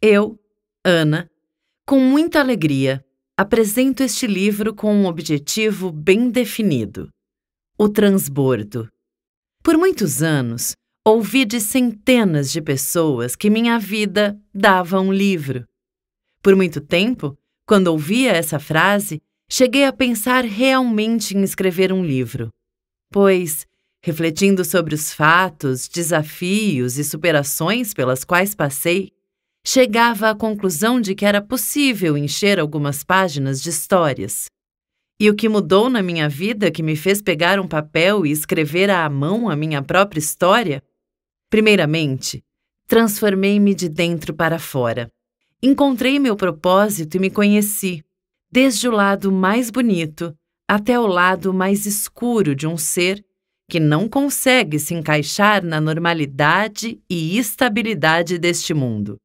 Eu, Ana, com muita alegria, apresento este livro com um objetivo bem definido: o transbordo. Por muitos anos, ouvi de centenas de pessoas que minha vida dava um livro. Por muito tempo, quando ouvia essa frase, cheguei a pensar realmente em escrever um livro. Pois, refletindo sobre os fatos, desafios e superações pelas quais passei, chegava à conclusão de que era possível encher algumas páginas de histórias. E o que mudou na minha vida que me fez pegar um papel e escrever à mão a minha própria história? Primeiramente, transformei-me de dentro para fora. Encontrei meu propósito e me conheci, desde o lado mais bonito até o lado mais escuro de um ser que não consegue se encaixar na normalidade e estabilidade deste mundo.